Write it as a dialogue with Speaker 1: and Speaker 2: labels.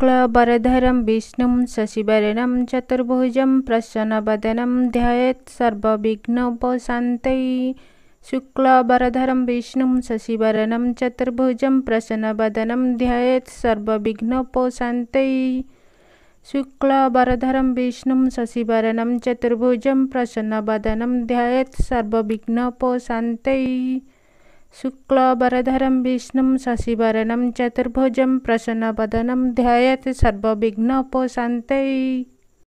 Speaker 1: विष्णु चतुर्भुज प्रसन्न शशिवर्णं चतुर्भुजं प्रसन्नवदनं ध्यायेत् सर्वविघ्नोपशान्तये शुक्लवरधरं विष्णुं शशिवर्णं चतुर्भुजं प्रसन्नवदनं ध्यायेत् सर्वविघ्नोपशान्तये शुक्लवरधरं विष्णुं शशिवर्णं चतुर्भुजं प्रसन्नवदनं ध्यायेत् सर्वविघ्नोपशान्तये शुक्लवरधरं चतुर्भुज प्रसन्न बदनम प्रसन्नवदनं सर्विघ्न सर्वविघ्नोपशान्तये